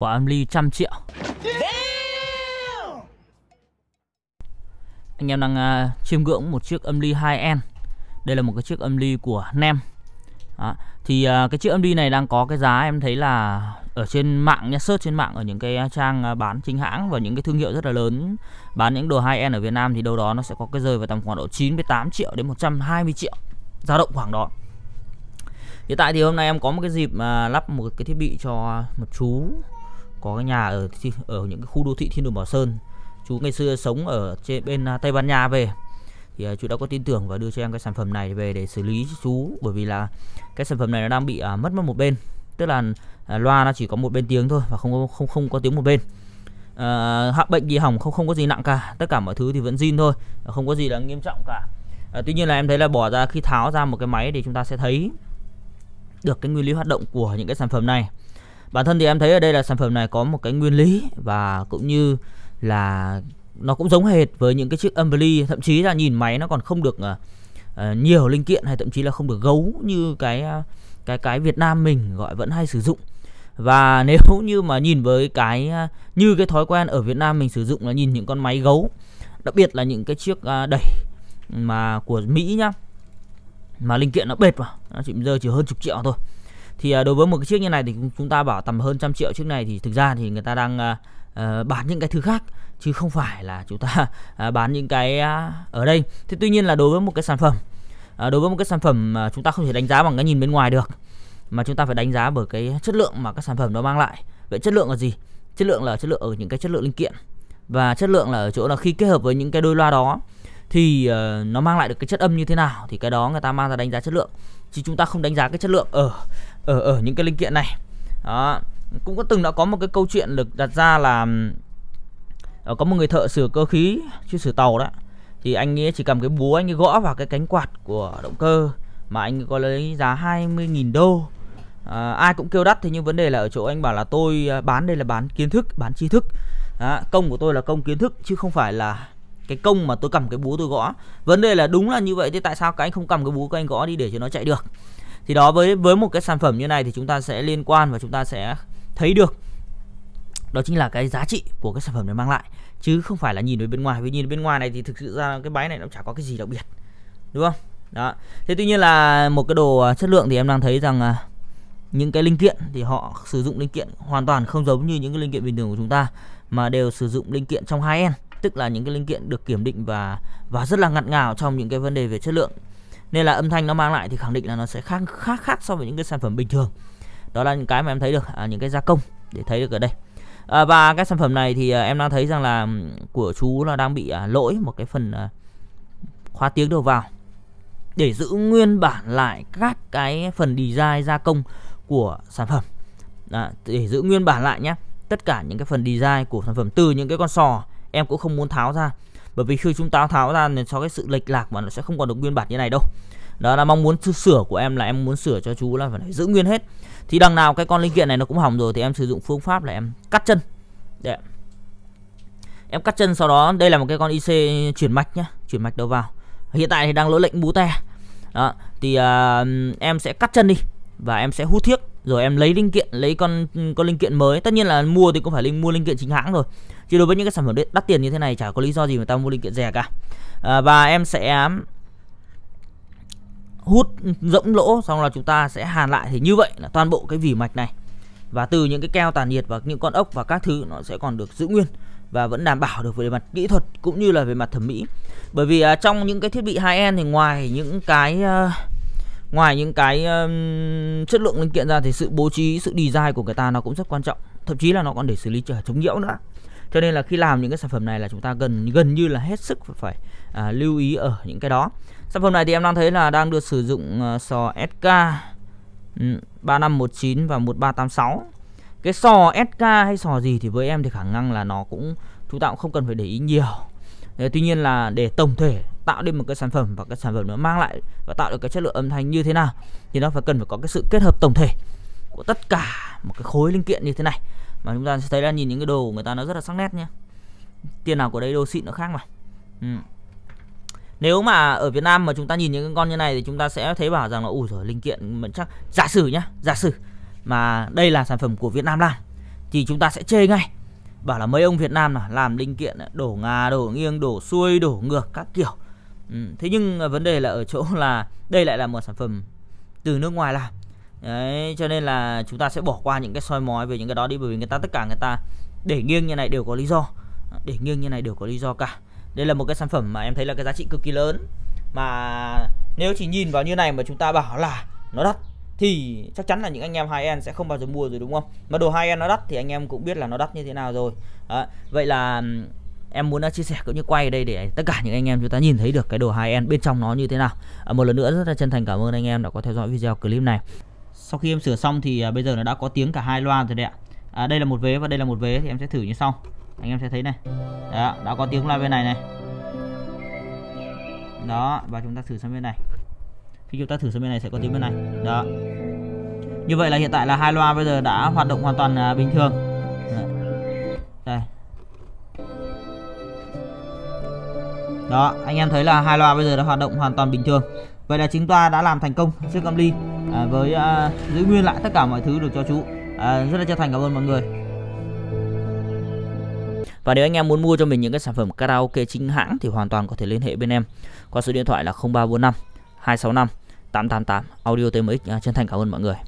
của âm ly trăm triệu anh em đang uh, chiêm ngưỡng một chiếc âm ly 2N đây là một cái chiếc âm ly của Nem Đó. thì uh, cái chiếc âm ly này đang có cái giá em thấy là ở trên mạng nhé search trên mạng ở những cái trang à, bán chính hãng và những cái thương hiệu rất là lớn bán những đồ 2N ở Việt Nam thì đâu đó nó sẽ có cái rơi vào tầm khoảng độ 98 triệu đến 120 triệu dao động khoảng đó hiện tại thì hôm nay em có một cái dịp uh, lắp một cái thiết bị cho một chú có cái nhà ở ở những cái khu đô thị Thiên Đường Bảo Sơn chú ngày xưa sống ở trên bên à, Tây Ban Nha về thì à, chú đã có tin tưởng và đưa cho em cái sản phẩm này về để xử lý chú bởi vì là cái sản phẩm này nó đang bị à, mất mất một bên tức là à, loa nó chỉ có một bên tiếng thôi và không có, không không có tiếng một bên à, bệnh gì hỏng không không có gì nặng cả tất cả mọi thứ thì vẫn zin thôi không có gì là nghiêm trọng cả à, tuy nhiên là em thấy là bỏ ra khi tháo ra một cái máy thì chúng ta sẽ thấy được cái nguyên lý hoạt động của những cái sản phẩm này bản thân thì em thấy ở đây là sản phẩm này có một cái nguyên lý và cũng như là nó cũng giống hệt với những cái chiếc Umbrella thậm chí là nhìn máy nó còn không được uh, nhiều linh kiện hay thậm chí là không được gấu như cái ờ, cái cái Việt Nam mình gọi vẫn hay sử dụng và nếu như mà nhìn với cái như cái thói quen ở Việt Nam mình sử dụng là nhìn những con máy gấu đặc biệt là những cái chiếc đẩy mà của Mỹ nhá mà linh kiện nó bệt vào nó chỉ rơi chỉ hơn chục triệu thôi thì à, đối với một cái chiếc như này thì chúng ta bảo tầm hơn trăm triệu chiếc này thì thực ra thì người ta đang uh, bán những cái thứ khác chứ không phải là chúng ta uh, bán những cái uh, ở đây thế tuy nhiên là đối với một cái sản phẩm uh, đối với một cái sản phẩm uh, chúng ta không thể đánh giá bằng cái nhìn bên ngoài được mà chúng ta phải đánh giá bởi cái chất lượng mà các sản phẩm nó mang lại vậy chất lượng là gì chất lượng là chất lượng ở những cái chất lượng linh kiện và chất lượng là ở chỗ là khi kết hợp với những cái đôi loa đó thì uh, nó mang lại được cái chất âm như thế nào thì cái đó người ta mang ra đánh giá chất lượng chứ chúng ta không đánh giá cái chất lượng ở ở ở những cái linh kiện này đó cũng có từng đã có một cái câu chuyện được đặt ra là ờ, có một người thợ sửa cơ khí chứ sửa tàu đó thì anh ấy chỉ cầm cái búa anh ấy gõ vào cái cánh quạt của động cơ mà anh ấy có lấy giá 20.000 đô à, ai cũng kêu đắt thế nhưng vấn đề là ở chỗ anh bảo là tôi à, bán đây là bán kiến thức bán tri thức à, công của tôi là công kiến thức chứ không phải là cái công mà tôi cầm cái búa tôi gõ vấn đề là đúng là như vậy thế tại sao các anh không cầm cái búa các anh gõ đi để cho nó chạy được thì đó với với một cái sản phẩm như này thì chúng ta sẽ liên quan và chúng ta sẽ thấy được đó chính là cái giá trị của cái sản phẩm này mang lại chứ không phải là nhìn về bên ngoài vì nhìn bên ngoài này thì thực sự ra cái máy này nó chả có cái gì đặc biệt đúng không đó thế tuy nhiên là một cái đồ à, chất lượng thì em đang thấy rằng à, những cái linh kiện thì họ sử dụng linh kiện hoàn toàn không giống như những cái linh kiện bình thường của chúng ta mà đều sử dụng linh kiện trong hai en tức là những cái linh kiện được kiểm định và và rất là ngặt ngào trong những cái vấn đề về chất lượng nên là âm thanh nó mang lại thì khẳng định là nó sẽ khác khác khác so với những cái sản phẩm bình thường đó là những cái mà em thấy được à, những cái gia công để thấy được ở đây à, và cái sản phẩm này thì à, em đang thấy rằng là của chú là đang bị à, lỗi một cái phần à, khóa tiếng đầu vào để giữ nguyên bản lại các cái phần design gia công của sản phẩm à, để giữ nguyên bản lại nhé tất cả những cái phần design của sản phẩm từ những cái con sò em cũng không muốn tháo ra bởi vì khi chúng ta tháo ra thì cho cái sự lệch lạc mà nó sẽ không còn được nguyên bản như này đâu đó là mong muốn sửa của em là em muốn sửa cho chú là phải giữ nguyên hết thì đằng nào cái con linh kiện này nó cũng hỏng rồi thì em sử dụng phương pháp là em cắt chân để em cắt chân sau đó đây là một cái con IC chuyển mạch nhá chuyển mạch đầu vào hiện tại thì đang lỗi lệnh bú te đó thì uh, em sẽ cắt chân đi và em sẽ hút thiếc rồi em lấy linh kiện lấy con con linh kiện mới tất nhiên là mua thì cũng phải linh mua linh kiện chính hãng rồi chứ đối với những cái sản phẩm đắt tiền như thế này chả có lý do gì mà tao mua linh kiện rẻ cả à, và em sẽ um, hút rỗng lỗ xong là chúng ta sẽ hàn lại thì như vậy là toàn bộ cái vỉ mạch này và từ những cái keo tản nhiệt và những con ốc và các thứ nó sẽ còn được giữ nguyên và vẫn đảm bảo được về mặt kỹ thuật cũng như là về mặt thẩm mỹ bởi vì à, trong những cái thiết bị high end thì ngoài những cái à, ngoài những cái um, chất lượng linh kiện ra thì sự bố trí sự design của người ta nó cũng rất quan trọng thậm chí là nó còn để xử lý trở chống nhiễu nữa cho nên là khi làm những cái sản phẩm này là chúng ta gần gần như là hết sức phải, phải à, lưu ý ở những cái đó sản phẩm này thì em đang thấy là đang được sử dụng uh, sò SK um, 3519 và 1386 cái sò SK hay sò gì thì với em thì khả năng là nó cũng chúng ta cũng không cần phải để ý nhiều tuy nhiên là để tổng thể tạo nên một cái sản phẩm và cái sản phẩm nó mang lại và tạo được cái chất lượng âm thanh như thế nào thì nó phải cần phải có cái sự kết hợp tổng thể của tất cả một cái khối linh kiện như thế này mà chúng ta sẽ thấy là nhìn những cái đồ của người ta nó rất là sắc nét nhé tiền nào của đây đồ xịn nó khác mà ừ. nếu mà ở Việt Nam mà chúng ta nhìn những con như này thì chúng ta sẽ thấy bảo rằng là ủ rồi linh kiện mình chắc giả sử nhá giả sử mà đây là sản phẩm của Việt Nam làm thì chúng ta sẽ chê ngay bảo là mấy ông Việt Nam là làm linh kiện đổ ngà đổ nghiêng đổ xuôi đổ ngược các kiểu Ừ, thế nhưng vấn đề là ở chỗ là đây lại là một sản phẩm từ nước ngoài làm đấy cho nên là chúng ta sẽ bỏ qua những cái soi mói về những cái đó đi bởi vì người ta tất cả người ta để nghiêng như này đều có lý do để nghiêng như này đều có lý do cả đây là một cái sản phẩm mà em thấy là cái giá trị cực kỳ lớn mà nếu chỉ nhìn vào như này mà chúng ta bảo là nó đắt thì chắc chắn là những anh em hai en sẽ không bao giờ mua rồi đúng không mà đồ hai en nó đắt thì anh em cũng biết là nó đắt như thế nào rồi à, vậy là em muốn đã à, chia sẻ cũng như quay ở đây để tất cả những anh em chúng ta nhìn thấy được cái đồ hai end bên trong nó như thế nào à, một lần nữa rất là chân thành cảm ơn anh em đã có theo dõi video clip này sau khi em sửa xong thì à, bây giờ nó đã có tiếng cả hai loa rồi đấy ạ à, đây là một vế và đây là một vế thì em sẽ thử như sau anh em sẽ thấy này đó, đã có tiếng loa bên này này đó và chúng ta thử sang bên này khi chúng ta thử sang bên này sẽ có tiếng bên này đó như vậy là hiện tại là hai loa bây giờ đã hoạt động hoàn toàn à, bình thường đây đó anh em thấy là hai loa bây giờ đã hoạt động hoàn toàn bình thường vậy là chúng ta đã làm thành công chiếc âm ly à, với à, giữ nguyên lại tất cả mọi thứ được cho chú à, rất là chân thành cảm ơn mọi người và nếu anh em muốn mua cho mình những cái sản phẩm karaoke chính hãng thì hoàn toàn có thể liên hệ bên em qua số điện thoại là 0345 265 888 Audio TMX chân thành cảm ơn mọi người